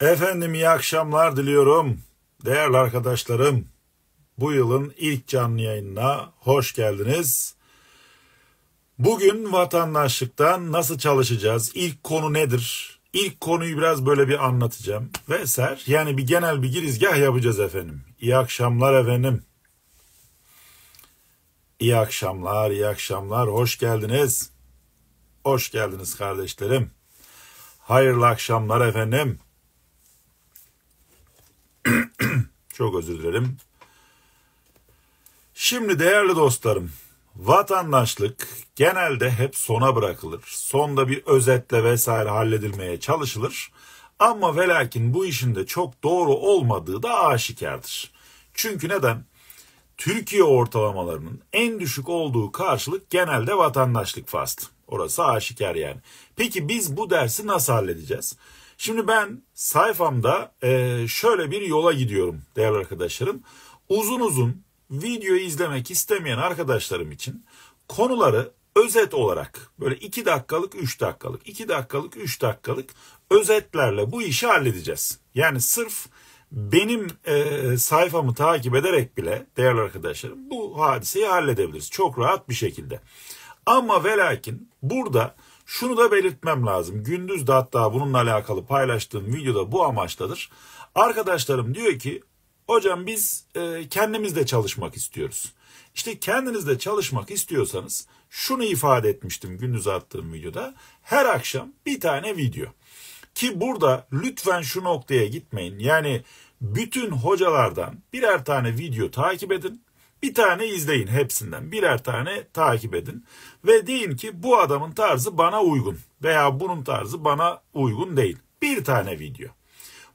Efendim iyi akşamlar diliyorum. Değerli arkadaşlarım, bu yılın ilk canlı yayınına hoş geldiniz. Bugün vatandaşlıktan nasıl çalışacağız? İlk konu nedir? İlk konuyu biraz böyle bir anlatacağım. Veser yani bir genel bir girizgah yapacağız efendim. İyi akşamlar efendim. İyi akşamlar, iyi akşamlar. Hoş geldiniz. Hoş geldiniz kardeşlerim. Hayırlı akşamlar efendim. Çok özür dilerim. Şimdi değerli dostlarım, vatandaşlık genelde hep sona bırakılır. Sonda bir özetle vesaire halledilmeye çalışılır. Ama velakin bu işin de çok doğru olmadığı da aşikardır. Çünkü neden? Türkiye ortalamalarının en düşük olduğu karşılık genelde vatandaşlık faslı. Orası aşikar yani. Peki biz bu dersi nasıl halledeceğiz? Şimdi ben sayfamda e, şöyle bir yola gidiyorum değerli arkadaşlarım. Uzun uzun videoyu izlemek istemeyen arkadaşlarım için konuları özet olarak böyle 2 dakikalık 3 dakikalık 2 dakikalık 3 dakikalık özetlerle bu işi halledeceğiz. Yani sırf benim e, sayfamı takip ederek bile değerli arkadaşlarım bu hadiseyi halledebiliriz. Çok rahat bir şekilde. Ama velakin burada şunu da belirtmem lazım. Gündüz de hatta bununla alakalı paylaştığım videoda bu amaçtadır. Arkadaşlarım diyor ki hocam biz e, kendimizde çalışmak istiyoruz. İşte kendinizde çalışmak istiyorsanız şunu ifade etmiştim gündüz attığım videoda. Her akşam bir tane video. Ki burada lütfen şu noktaya gitmeyin. Yani bütün hocalardan birer tane video takip edin. Bir tane izleyin hepsinden. Birer tane takip edin. Ve deyin ki bu adamın tarzı bana uygun. Veya bunun tarzı bana uygun değil. Bir tane video.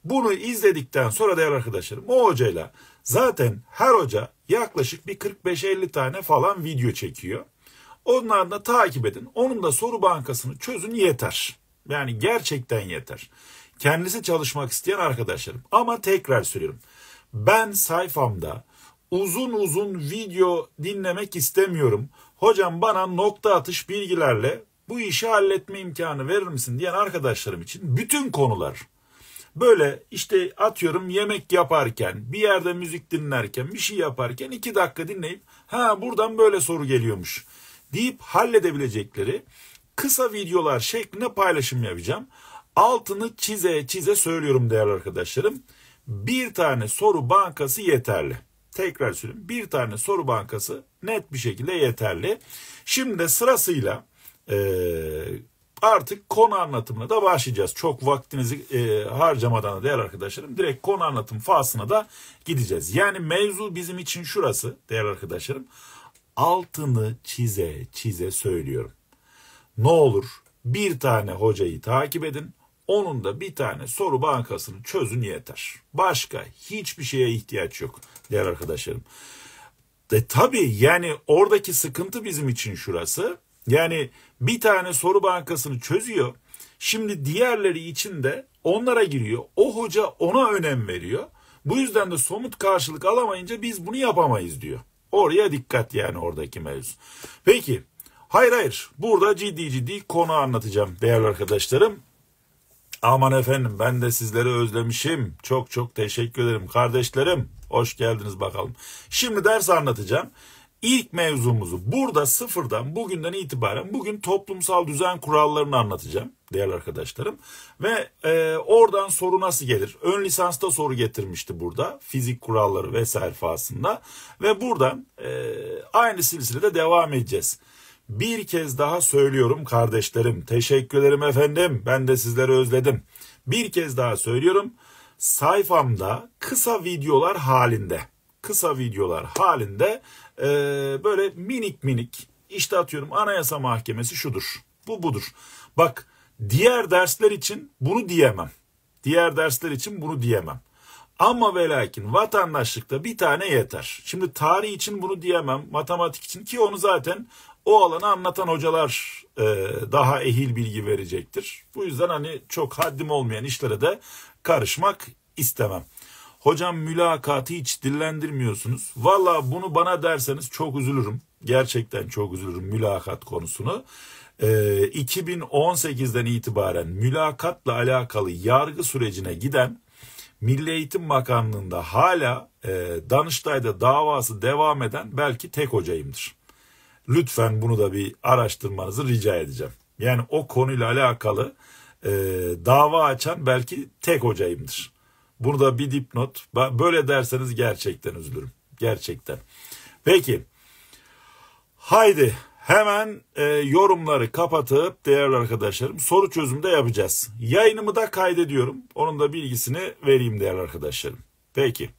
Bunu izledikten sonra değerli arkadaşlarım o hocayla zaten her hoca yaklaşık bir 45-50 tane falan video çekiyor. Onları da takip edin. Onun da soru bankasını çözün yeter. Yani gerçekten yeter. Kendisi çalışmak isteyen arkadaşlarım. Ama tekrar söylüyorum. Ben sayfamda uzun uzun video dinlemek istemiyorum. Hocam bana nokta atış bilgilerle bu işi halletme imkanı verir misin diyen arkadaşlarım için bütün konular böyle işte atıyorum yemek yaparken bir yerde müzik dinlerken bir şey yaparken iki dakika dinleyip ha buradan böyle soru geliyormuş deyip halledebilecekleri kısa videolar şeklinde paylaşım yapacağım. Altını çize çize söylüyorum değerli arkadaşlarım. Bir tane soru bankası yeterli tekrar söyleyeyim bir tane soru bankası net bir şekilde yeterli. Şimdi de sırasıyla e, artık konu anlatımına da başlayacağız. Çok vaktinizi e, harcamadan da değerli arkadaşlarım direkt konu anlatım faslına da gideceğiz. Yani mevzu bizim için şurası değerli arkadaşlarım. Altını çize çize söylüyorum. Ne olur bir tane hocayı takip edin. Onun da bir tane soru bankasını çözün yeter. Başka hiçbir şeye ihtiyaç yok değerli arkadaşlarım. E, tabii yani oradaki sıkıntı bizim için şurası. Yani bir tane soru bankasını çözüyor. Şimdi diğerleri için de onlara giriyor. O hoca ona önem veriyor. Bu yüzden de somut karşılık alamayınca biz bunu yapamayız diyor. Oraya dikkat yani oradaki mevzu. Peki hayır hayır burada ciddi ciddi konu anlatacağım değerli arkadaşlarım. Aman efendim ben de sizleri özlemişim. Çok çok teşekkür ederim kardeşlerim. Hoş geldiniz bakalım. Şimdi ders anlatacağım. İlk mevzumuzu burada sıfırdan bugünden itibaren bugün toplumsal düzen kurallarını anlatacağım değerli arkadaşlarım. Ve e, oradan soru nasıl gelir? Ön lisansta soru getirmişti burada fizik kuralları vesaire faslında ve buradan e, aynı silsilede devam edeceğiz. Bir kez daha söylüyorum kardeşlerim. teşekkürlerim efendim. Ben de sizleri özledim. Bir kez daha söylüyorum. Sayfamda kısa videolar halinde, kısa videolar halinde e, böyle minik minik işte atıyorum Anayasa Mahkemesi şudur, bu budur. Bak diğer dersler için bunu diyemem. Diğer dersler için bunu diyemem. Ama ve lakin vatandaşlıkta bir tane yeter. Şimdi tarih için bunu diyemem, matematik için ki onu zaten o alanı anlatan hocalar e, daha ehil bilgi verecektir. Bu yüzden hani çok haddim olmayan işlere de karışmak istemem. Hocam mülakatı hiç dillendirmiyorsunuz. Valla bunu bana derseniz çok üzülürüm. Gerçekten çok üzülürüm mülakat konusunu. E, 2018'den itibaren mülakatla alakalı yargı sürecine giden Milli Eğitim Bakanlığı'nda hala e, Danıştay'da davası devam eden belki tek hocayımdır. Lütfen bunu da bir araştırmanızı rica edeceğim. Yani o konuyla alakalı e, dava açan belki tek hocayımdır. Bunu da bir dipnot. Böyle derseniz gerçekten üzülürüm. Gerçekten. Peki. Haydi hemen e, yorumları kapatıp değerli arkadaşlarım soru çözümü de yapacağız. Yayınımı da kaydediyorum. Onun da bilgisini vereyim değerli arkadaşlarım. Peki.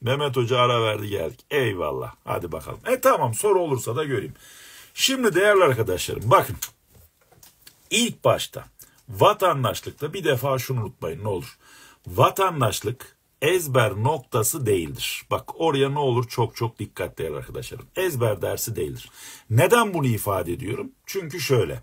Mehmet Hoca ara verdi geldik. Eyvallah. Hadi bakalım. E tamam soru olursa da göreyim. Şimdi değerli arkadaşlarım bakın. İlk başta vatandaşlıkta bir defa şunu unutmayın ne olur. Vatandaşlık ezber noktası değildir. Bak oraya ne olur çok çok dikkat değerli arkadaşlarım. Ezber dersi değildir. Neden bunu ifade ediyorum? Çünkü şöyle.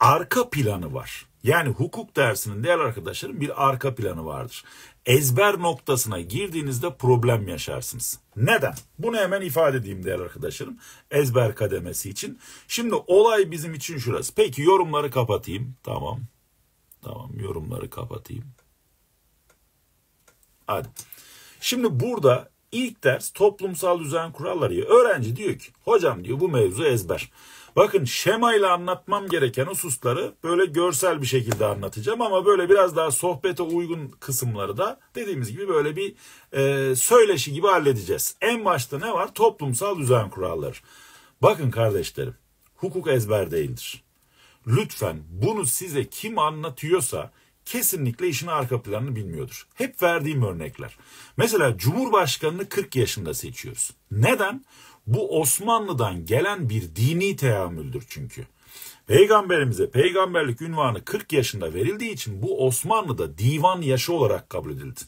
Arka planı var. Yani hukuk dersinin değerli arkadaşlarım bir arka planı vardır. Ezber noktasına girdiğinizde problem yaşarsınız. Neden? Bunu hemen ifade edeyim değerli arkadaşlarım. Ezber kademesi için. Şimdi olay bizim için şurası. Peki yorumları kapatayım. Tamam. Tamam yorumları kapatayım. Hadi. Şimdi burada ilk ders toplumsal düzen kuralları. Öğrenci diyor ki hocam diyor bu mevzu ezber. Bakın şema ile anlatmam gereken hususları böyle görsel bir şekilde anlatacağım ama böyle biraz daha sohbete uygun kısımları da dediğimiz gibi böyle bir e, söyleşi gibi halledeceğiz. En başta ne var? Toplumsal düzen kuralları. Bakın kardeşlerim hukuk ezber değildir. Lütfen bunu size kim anlatıyorsa kesinlikle işin arka planını bilmiyordur. Hep verdiğim örnekler. Mesela Cumhurbaşkanını 40 yaşında seçiyoruz. Neden? Bu Osmanlı'dan gelen bir dini teamüldür çünkü. Peygamberimize peygamberlik ünvanı 40 yaşında verildiği için bu Osmanlı'da divan yaşı olarak kabul edildi.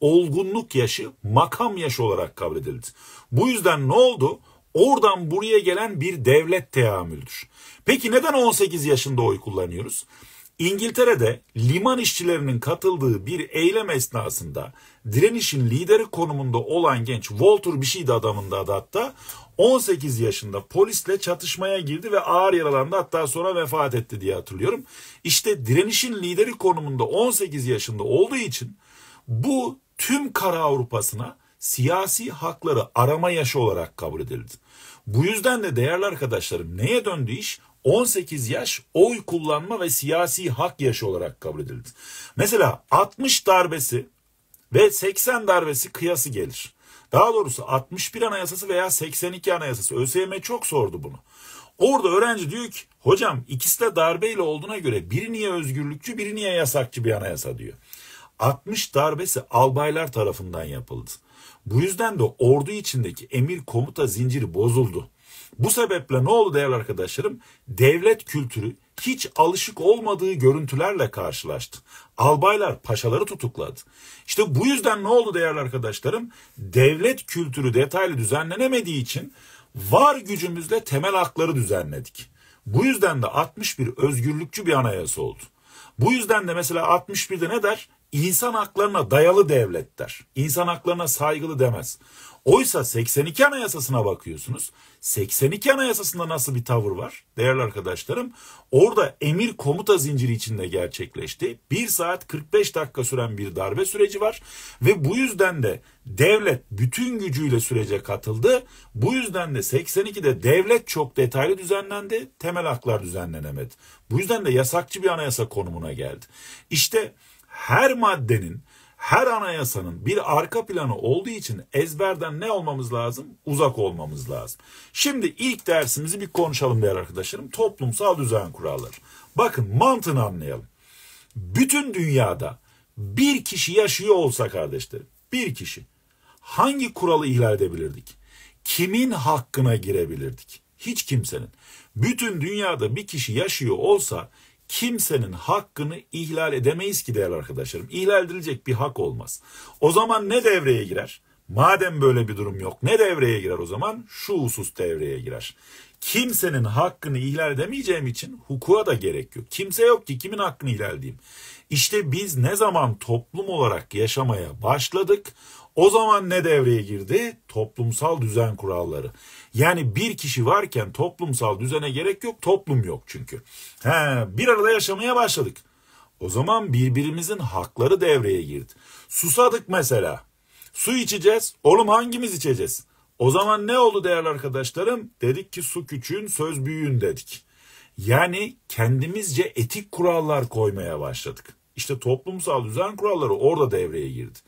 Olgunluk yaşı makam yaşı olarak kabul edildi. Bu yüzden ne oldu? Oradan buraya gelen bir devlet teamüldür. Peki neden 18 yaşında oy kullanıyoruz? İngiltere'de liman işçilerinin katıldığı bir eylem esnasında direnişin lideri konumunda olan genç Walter bir şeydi adamında da adı hatta 18 yaşında polisle çatışmaya girdi ve ağır yaralandı hatta sonra vefat etti diye hatırlıyorum. İşte direnişin lideri konumunda 18 yaşında olduğu için bu tüm Kara Avrupa'sına siyasi hakları arama yaşı olarak kabul edildi. Bu yüzden de değerli arkadaşlarım neye döndü iş? 18 yaş oy kullanma ve siyasi hak yaşı olarak kabul edildi. Mesela 60 darbesi ve 80 darbesi kıyası gelir. Daha doğrusu 61 anayasası veya 82 anayasası ÖSYM çok sordu bunu. Orada öğrenci diyor ki hocam ikisi de darbeyle olduğuna göre biri niye özgürlükçü biri niye yasakçı bir anayasa diyor. 60 darbesi albaylar tarafından yapıldı. Bu yüzden de ordu içindeki emir komuta zinciri bozuldu. Bu sebeple ne oldu değerli arkadaşlarım? Devlet kültürü hiç alışık olmadığı görüntülerle karşılaştı. Albaylar paşaları tutukladı. İşte bu yüzden ne oldu değerli arkadaşlarım? Devlet kültürü detaylı düzenlenemediği için var gücümüzle temel hakları düzenledik. Bu yüzden de 61 özgürlükçü bir anayasa oldu. Bu yüzden de mesela 61'de ne der? İnsan haklarına dayalı devlet der. İnsan haklarına saygılı demez. Oysa 82 Anayasası'na bakıyorsunuz. 82 Anayasası'nda nasıl bir tavır var? Değerli arkadaşlarım, orada emir komuta zinciri içinde gerçekleşti. 1 saat 45 dakika süren bir darbe süreci var ve bu yüzden de devlet bütün gücüyle sürece katıldı. Bu yüzden de 82'de devlet çok detaylı düzenlendi, temel haklar düzenlenemedi. Bu yüzden de yasakçı bir anayasa konumuna geldi. İşte her maddenin her anayasanın bir arka planı olduğu için ezberden ne olmamız lazım? Uzak olmamız lazım. Şimdi ilk dersimizi bir konuşalım değerli arkadaşlarım. Toplumsal düzen kuralları. Bakın mantığını anlayalım. Bütün dünyada bir kişi yaşıyor olsa kardeşlerim, bir kişi hangi kuralı ihlal edebilirdik? Kimin hakkına girebilirdik? Hiç kimsenin. Bütün dünyada bir kişi yaşıyor olsa kimsenin hakkını ihlal edemeyiz ki değerli arkadaşlarım. İhlal edilecek bir hak olmaz. O zaman ne devreye girer? Madem böyle bir durum yok ne devreye girer o zaman? Şu husus devreye girer. Kimsenin hakkını ihlal edemeyeceğim için hukuka da gerek yok. Kimse yok ki kimin hakkını ihlal edeyim. İşte biz ne zaman toplum olarak yaşamaya başladık o zaman ne devreye girdi? Toplumsal düzen kuralları. Yani bir kişi varken toplumsal düzene gerek yok, toplum yok çünkü. He, bir arada yaşamaya başladık. O zaman birbirimizin hakları devreye girdi. Susadık mesela. Su içeceğiz. Oğlum hangimiz içeceğiz? O zaman ne oldu değerli arkadaşlarım? Dedik ki su küçüğün söz büyüğün dedik. Yani kendimizce etik kurallar koymaya başladık. İşte toplumsal düzen kuralları orada devreye girdi.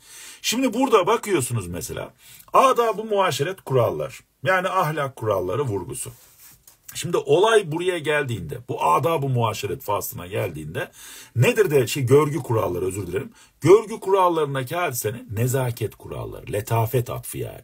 Şimdi burada bakıyorsunuz mesela ada bu muaşeret kurallar yani ahlak kuralları vurgusu. Şimdi olay buraya geldiğinde, bu ada bu muaşeret faslına geldiğinde nedir de şey görgü kuralları özür dilerim. Görgü kurallarındaki hadisenin nezaket kuralları, letafet atfı yani.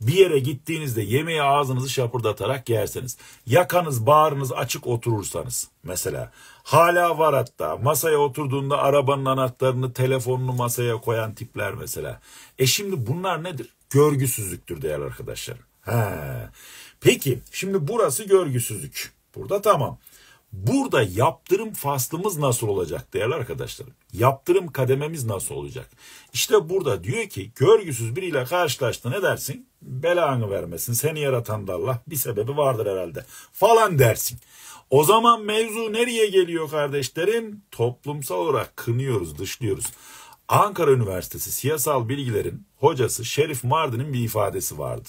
Bir yere gittiğinizde yemeği ağzınızı şapırdatarak yerseniz, yakanız bağrınız açık oturursanız mesela Hala var hatta. Masaya oturduğunda arabanın anahtarını, telefonunu masaya koyan tipler mesela. E şimdi bunlar nedir? Görgüsüzlüktür değerli arkadaşlar. He. Peki şimdi burası görgüsüzlük. Burada tamam. Burada yaptırım faslımız nasıl olacak değerli arkadaşlarım? Yaptırım kadememiz nasıl olacak? İşte burada diyor ki görgüsüz biriyle karşılaştı ne dersin? belanı vermesin. Seni yaratan da Allah bir sebebi vardır herhalde falan dersin. O zaman mevzu nereye geliyor kardeşlerim? Toplumsal olarak kınıyoruz, dışlıyoruz. Ankara Üniversitesi Siyasal Bilgilerin hocası Şerif Mardin'in bir ifadesi vardı.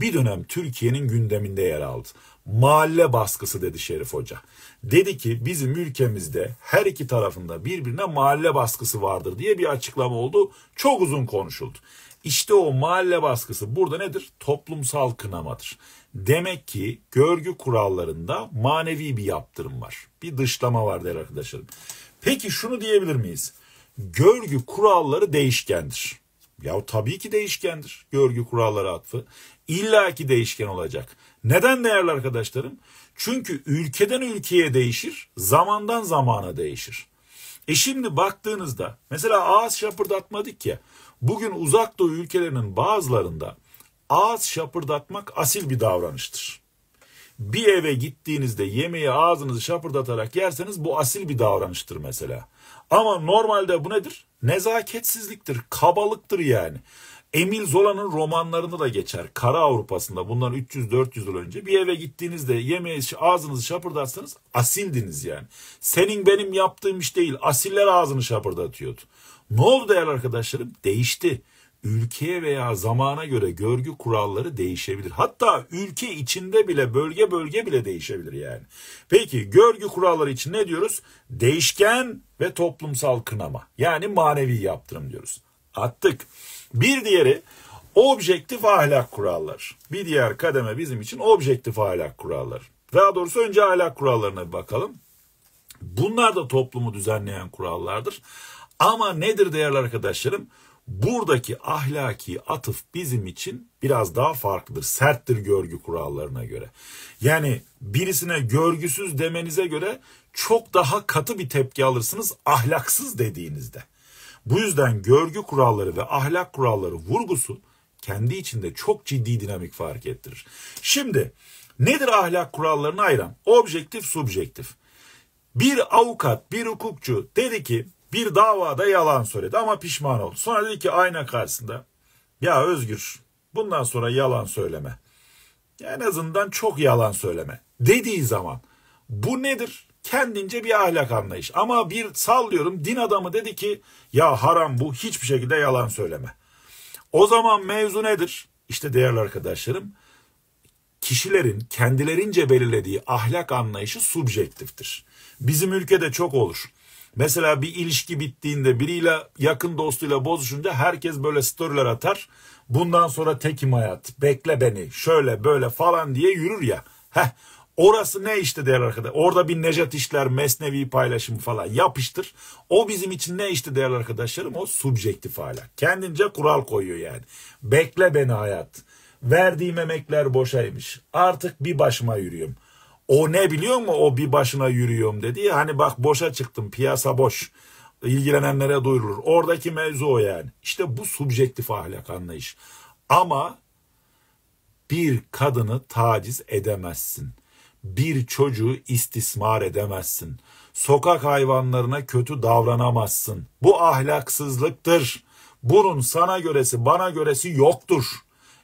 Bir dönem Türkiye'nin gündeminde yer aldı. Mahalle baskısı dedi Şerif Hoca. Dedi ki bizim ülkemizde her iki tarafında birbirine mahalle baskısı vardır diye bir açıklama oldu. Çok uzun konuşuldu. İşte o mahalle baskısı burada nedir? Toplumsal kınamadır. Demek ki görgü kurallarında manevi bir yaptırım var. Bir dışlama var değerli arkadaşlarım. Peki şunu diyebilir miyiz? Görgü kuralları değişkendir. Ya tabii ki değişkendir. Görgü kuralları atfı. İlla ki değişken olacak. Neden değerli arkadaşlarım? Çünkü ülkeden ülkeye değişir, zamandan zamana değişir. E şimdi baktığınızda mesela ağız şapırdatmadık ya. Bugün uzak doğu ülkelerinin bazılarında ağız şapırdatmak asil bir davranıştır. Bir eve gittiğinizde yemeği ağzınızı şapırdatarak yerseniz bu asil bir davranıştır mesela. Ama normalde bu nedir? Nezaketsizliktir, kabalıktır yani. Emil Zola'nın romanlarında da geçer. Kara Avrupa'sında bundan 300-400 yıl önce bir eve gittiğinizde yemeği ağzınızı şapırdatsanız asildiniz yani. Senin benim yaptığım iş değil asiller ağzını şapırdatıyordu. Ne oldu değerli arkadaşlarım? Değişti. Ülkeye veya zamana göre görgü kuralları değişebilir. Hatta ülke içinde bile bölge bölge bile değişebilir yani. Peki görgü kuralları için ne diyoruz? Değişken ve toplumsal kınama. Yani manevi yaptırım diyoruz. Attık. Bir diğeri objektif ahlak kurallar. Bir diğer kademe bizim için objektif ahlak kurallar. Daha doğrusu önce ahlak kurallarına bir bakalım. Bunlar da toplumu düzenleyen kurallardır. Ama nedir değerli arkadaşlarım? Buradaki ahlaki atıf bizim için biraz daha farklıdır. Serttir görgü kurallarına göre. Yani birisine görgüsüz demenize göre çok daha katı bir tepki alırsınız ahlaksız dediğinizde. Bu yüzden görgü kuralları ve ahlak kuralları vurgusu kendi içinde çok ciddi dinamik fark ettirir. Şimdi nedir ahlak kurallarını ayıran? Objektif, subjektif. Bir avukat, bir hukukçu dedi ki bir davada yalan söyledi ama pişman oldu. Sonra dedi ki ayna karşısında ya Özgür bundan sonra yalan söyleme. Ya en azından çok yalan söyleme dediği zaman bu nedir? Kendince bir ahlak anlayış. Ama bir sallıyorum din adamı dedi ki ya haram bu hiçbir şekilde yalan söyleme. O zaman mevzu nedir? İşte değerli arkadaşlarım kişilerin kendilerince belirlediği ahlak anlayışı subjektiftir. Bizim ülkede çok olur. Mesela bir ilişki bittiğinde biriyle yakın dostuyla bozuşunca herkes böyle storyler atar. Bundan sonra tekim hayat, bekle beni, şöyle böyle falan diye yürür ya. Heh, Orası ne işte değerli arkadaşlar? Orada bir Necat İşler, Mesnevi paylaşım falan yapıştır. O bizim için ne işte değerli arkadaşlarım? O subjektif hala. Kendince kural koyuyor yani. Bekle beni hayat. Verdiğim emekler boşaymış. Artık bir başıma yürüyorum. O ne biliyor mu? O bir başına yürüyorum dedi. hani bak boşa çıktım piyasa boş. ilgilenenlere duyurulur. Oradaki mevzu o yani. İşte bu subjektif ahlak anlayış. Ama bir kadını taciz edemezsin. Bir çocuğu istismar edemezsin. Sokak hayvanlarına kötü davranamazsın. Bu ahlaksızlıktır. Bunun sana göresi bana göresi yoktur.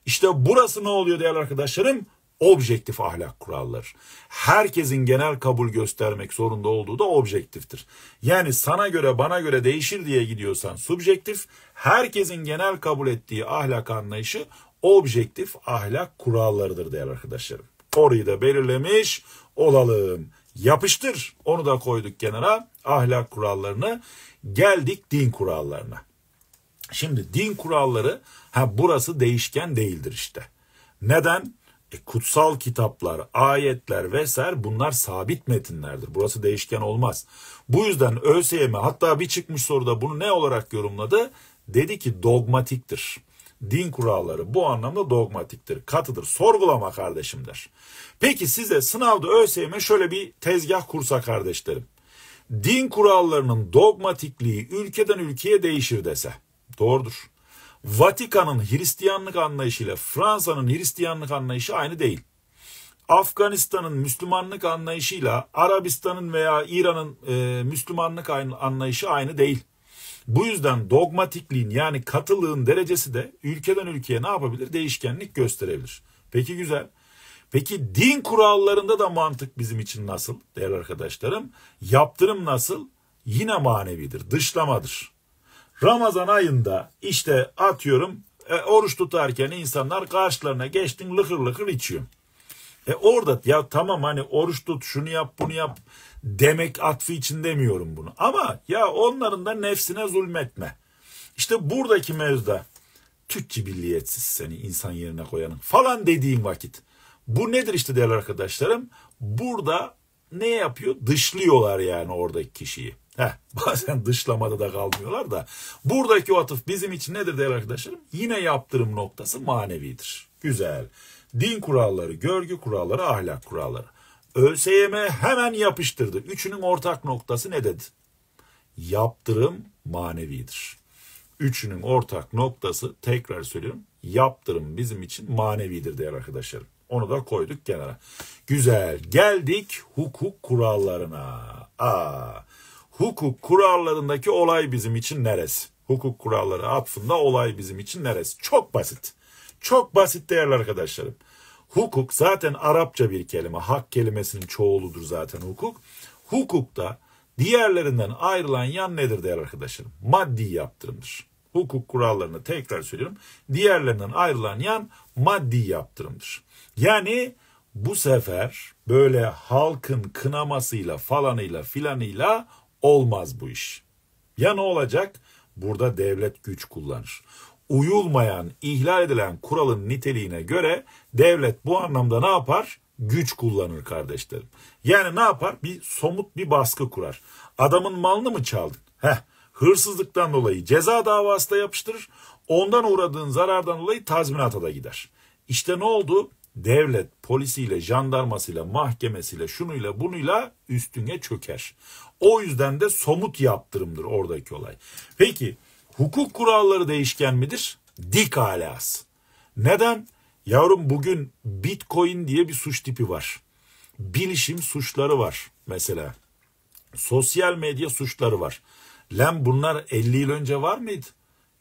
İşte burası ne oluyor değerli arkadaşlarım? objektif ahlak kuralları. Herkesin genel kabul göstermek zorunda olduğu da objektiftir. Yani sana göre bana göre değişir diye gidiyorsan subjektif, herkesin genel kabul ettiği ahlak anlayışı objektif ahlak kurallarıdır değerli arkadaşlarım. Orayı da belirlemiş olalım. Yapıştır onu da koyduk kenara ahlak kurallarını geldik din kurallarına. Şimdi din kuralları ha burası değişken değildir işte. Neden? E, kutsal kitaplar, ayetler vesaire bunlar sabit metinlerdir. Burası değişken olmaz. Bu yüzden ÖSYM e, hatta bir çıkmış soruda bunu ne olarak yorumladı? Dedi ki dogmatiktir. Din kuralları bu anlamda dogmatiktir, katıdır. Sorgulama kardeşim der. Peki size sınavda ÖSYM e şöyle bir tezgah kursa kardeşlerim. Din kurallarının dogmatikliği ülkeden ülkeye değişir dese. Doğrudur. Vatikan'ın Hristiyanlık anlayışı ile Fransa'nın Hristiyanlık anlayışı aynı değil. Afganistan'ın Müslümanlık anlayışıyla Arabistan'ın veya İran'ın e, Müslümanlık anlayışı aynı değil. Bu yüzden dogmatikliğin yani katılığın derecesi de ülkeden ülkeye ne yapabilir? Değişkenlik gösterebilir. Peki güzel. Peki din kurallarında da mantık bizim için nasıl değerli arkadaşlarım? Yaptırım nasıl? Yine manevidir, dışlamadır. Ramazan ayında işte atıyorum e, oruç tutarken insanlar karşılarına geçtin lıkır lıkır içiyor. E orada ya tamam hani oruç tut şunu yap bunu yap demek atfı için demiyorum bunu. Ama ya onların da nefsine zulmetme. İşte buradaki mevzuda tüccar billiyetsiz seni insan yerine koyanın falan dediğim vakit. Bu nedir işte değerli arkadaşlarım? Burada ne yapıyor? Dışlıyorlar yani oradaki kişiyi. Heh, bazen dışlamada da kalmıyorlar da. Buradaki o atıf bizim için nedir değerli arkadaşlarım? Yine yaptırım noktası manevidir. Güzel. Din kuralları, görgü kuralları, ahlak kuralları. ÖSYM hemen yapıştırdı. Üçünün ortak noktası ne dedi? Yaptırım manevidir. Üçünün ortak noktası tekrar söylüyorum. Yaptırım bizim için manevidir değerli arkadaşlarım. Onu da koyduk kenara. Güzel. Geldik hukuk kurallarına. Aa, hukuk kurallarındaki olay bizim için neresi? Hukuk kuralları atfında olay bizim için neresi? Çok basit. Çok basit değerli arkadaşlarım. Hukuk zaten Arapça bir kelime. Hak kelimesinin çoğuludur zaten hukuk. Hukukta diğerlerinden ayrılan yan nedir değerli arkadaşlarım? Maddi yaptırımdır. Hukuk kurallarını tekrar söylüyorum. Diğerlerinden ayrılan yan maddi yaptırımdır. Yani bu sefer böyle halkın kınamasıyla falanıyla filanıyla olmaz bu iş. Ya ne olacak? Burada devlet güç kullanır. Uyulmayan, ihlal edilen kuralın niteliğine göre devlet bu anlamda ne yapar? Güç kullanır kardeşlerim. Yani ne yapar? Bir somut bir baskı kurar. Adamın malını mı çaldın? Heh, hırsızlıktan dolayı ceza davası da yapıştırır. Ondan uğradığın zarardan dolayı tazminata da gider. İşte ne oldu? Devlet polisiyle, jandarmasıyla, mahkemesiyle, şunuyla bunuyla üstüne çöker. O yüzden de somut yaptırımdır oradaki olay. Peki hukuk kuralları değişken midir? Dik alas. Neden? Yavrum bugün bitcoin diye bir suç tipi var. Bilişim suçları var mesela. Sosyal medya suçları var. Lan bunlar 50 yıl önce var mıydı?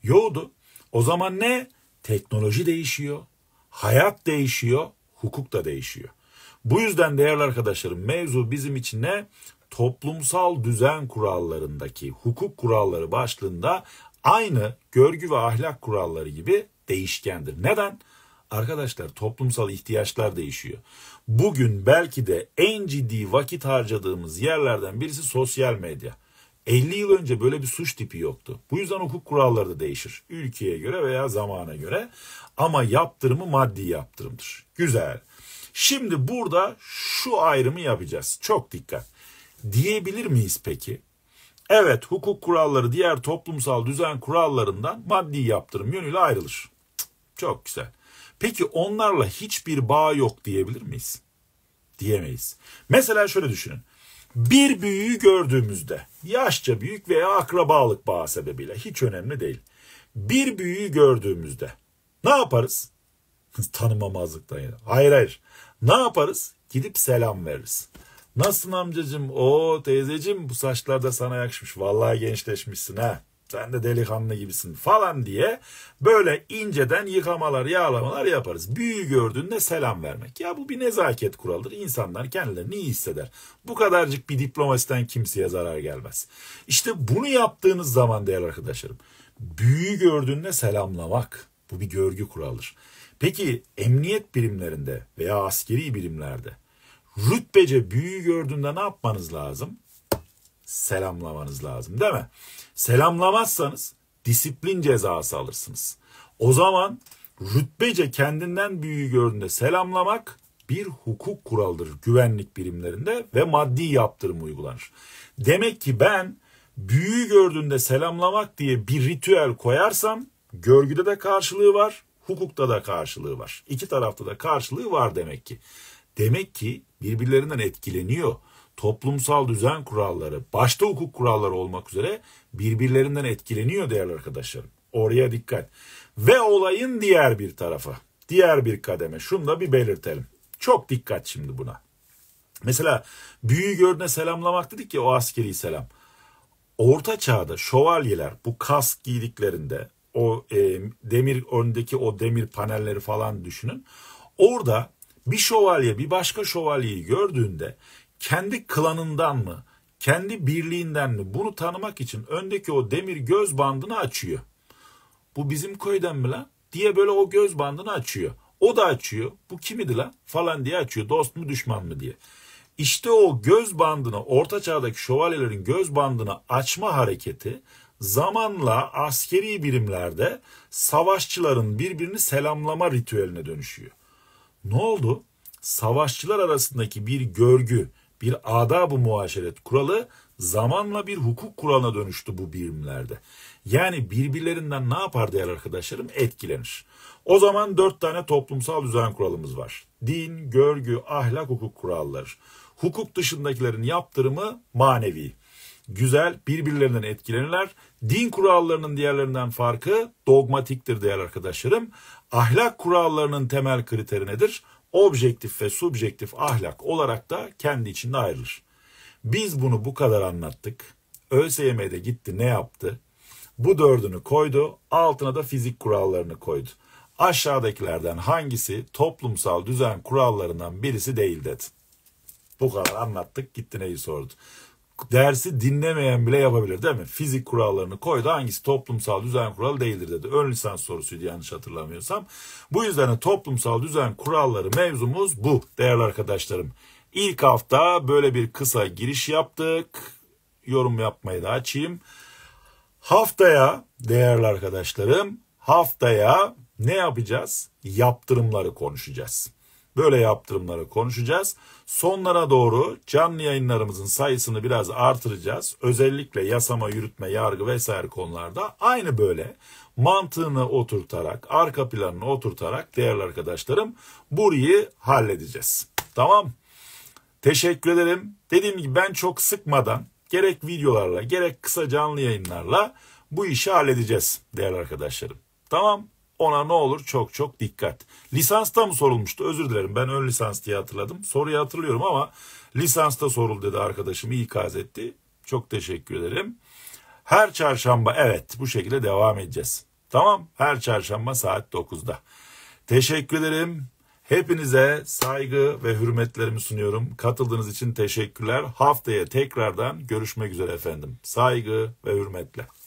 Yoktu. O zaman ne? Teknoloji değişiyor. Hayat değişiyor. Hukuk da değişiyor. Bu yüzden değerli arkadaşlarım mevzu bizim için ne? toplumsal düzen kurallarındaki hukuk kuralları başlığında aynı görgü ve ahlak kuralları gibi değişkendir. Neden? Arkadaşlar toplumsal ihtiyaçlar değişiyor. Bugün belki de en ciddi vakit harcadığımız yerlerden birisi sosyal medya. 50 yıl önce böyle bir suç tipi yoktu. Bu yüzden hukuk kuralları da değişir. Ülkeye göre veya zamana göre. Ama yaptırımı maddi yaptırımdır. Güzel. Şimdi burada şu ayrımı yapacağız. Çok dikkat diyebilir miyiz peki? Evet hukuk kuralları diğer toplumsal düzen kurallarından maddi yaptırım yönüyle ayrılır. Çok güzel. Peki onlarla hiçbir bağ yok diyebilir miyiz? Diyemeyiz. Mesela şöyle düşünün. Bir büyüğü gördüğümüzde yaşça büyük veya akrabalık bağ sebebiyle hiç önemli değil. Bir büyüğü gördüğümüzde ne yaparız? Tanımamazlıktan yani. Hayır hayır. Ne yaparız? Gidip selam veririz. Nasılsın amcacım? O teyzecim bu saçlar da sana yakışmış. Vallahi gençleşmişsin ha. Sen de delikanlı gibisin falan diye böyle inceden yıkamalar, yağlamalar yaparız. Büyü gördüğünde selam vermek. Ya bu bir nezaket kuralıdır. İnsanlar kendilerini iyi hisseder. Bu kadarcık bir diplomasiden kimseye zarar gelmez. İşte bunu yaptığınız zaman değerli arkadaşlarım, büyü gördüğünde selamlamak. Bu bir görgü kuralıdır. Peki emniyet birimlerinde veya askeri birimlerde rütbece büyüğü gördüğünde ne yapmanız lazım? Selamlamanız lazım değil mi? Selamlamazsanız disiplin cezası alırsınız. O zaman rütbece kendinden büyüğü gördüğünde selamlamak bir hukuk kuralıdır güvenlik birimlerinde ve maddi yaptırım uygulanır. Demek ki ben büyüğü gördüğünde selamlamak diye bir ritüel koyarsam görgüde de karşılığı var, hukukta da karşılığı var. İki tarafta da karşılığı var demek ki. Demek ki birbirlerinden etkileniyor. Toplumsal düzen kuralları, başta hukuk kuralları olmak üzere birbirlerinden etkileniyor değerli arkadaşlarım. Oraya dikkat. Ve olayın diğer bir tarafa, diğer bir kademe. Şunu da bir belirtelim. Çok dikkat şimdi buna. Mesela büyüğü gördüğüne selamlamak dedik ya o askeri selam. Orta çağda şövalyeler bu kask giydiklerinde o e, demir öndeki o demir panelleri falan düşünün. Orada bir şövalye bir başka şövalyeyi gördüğünde kendi klanından mı, kendi birliğinden mi bunu tanımak için öndeki o demir göz bandını açıyor. Bu bizim köyden mi lan? diye böyle o göz bandını açıyor. O da açıyor. Bu kimidi lan? Falan diye açıyor. Dost mu düşman mı diye. İşte o göz bandını, orta çağdaki şövalyelerin göz bandını açma hareketi zamanla askeri birimlerde savaşçıların birbirini selamlama ritüeline dönüşüyor. Ne oldu? Savaşçılar arasındaki bir görgü, bir adab-ı muaşeret kuralı zamanla bir hukuk kuralına dönüştü bu birimlerde. Yani birbirlerinden ne yapar değerli arkadaşlarım? Etkilenir. O zaman dört tane toplumsal düzen kuralımız var. Din, görgü, ahlak, hukuk kuralları. Hukuk dışındakilerin yaptırımı manevi. Güzel, birbirlerinden etkilenirler. Din kurallarının diğerlerinden farkı dogmatiktir değerli arkadaşlarım. Ahlak kurallarının temel kriteri nedir? Objektif ve subjektif ahlak olarak da kendi içinde ayrılır. Biz bunu bu kadar anlattık. ÖSYM'de gitti ne yaptı? Bu dördünü koydu, altına da fizik kurallarını koydu. Aşağıdakilerden hangisi toplumsal düzen kurallarından birisi değil dedi. Bu kadar anlattık gitti neyi sordu dersi dinlemeyen bile yapabilir değil mi? Fizik kurallarını koydu. Hangisi toplumsal düzen kuralı değildir dedi. Ön lisans sorusuydu yanlış hatırlamıyorsam. Bu yüzden toplumsal düzen kuralları mevzumuz bu değerli arkadaşlarım. İlk hafta böyle bir kısa giriş yaptık. Yorum yapmayı da açayım. Haftaya değerli arkadaşlarım haftaya ne yapacağız? Yaptırımları konuşacağız. Böyle yaptırımları konuşacağız. Sonlara doğru canlı yayınlarımızın sayısını biraz artıracağız. Özellikle yasama, yürütme, yargı vesaire konularda aynı böyle mantığını oturtarak, arka planını oturtarak değerli arkadaşlarım burayı halledeceğiz. Tamam? Teşekkür ederim. Dediğim gibi ben çok sıkmadan gerek videolarla gerek kısa canlı yayınlarla bu işi halledeceğiz değerli arkadaşlarım. Tamam? Ona ne olur çok çok dikkat. Lisansta mı sorulmuştu? Özür dilerim ben ön lisans diye hatırladım. Soruyu hatırlıyorum ama lisansta sorul dedi arkadaşım ikaz etti. Çok teşekkür ederim. Her çarşamba evet bu şekilde devam edeceğiz. Tamam her çarşamba saat 9'da. Teşekkür ederim. Hepinize saygı ve hürmetlerimi sunuyorum. Katıldığınız için teşekkürler. Haftaya tekrardan görüşmek üzere efendim. Saygı ve hürmetle.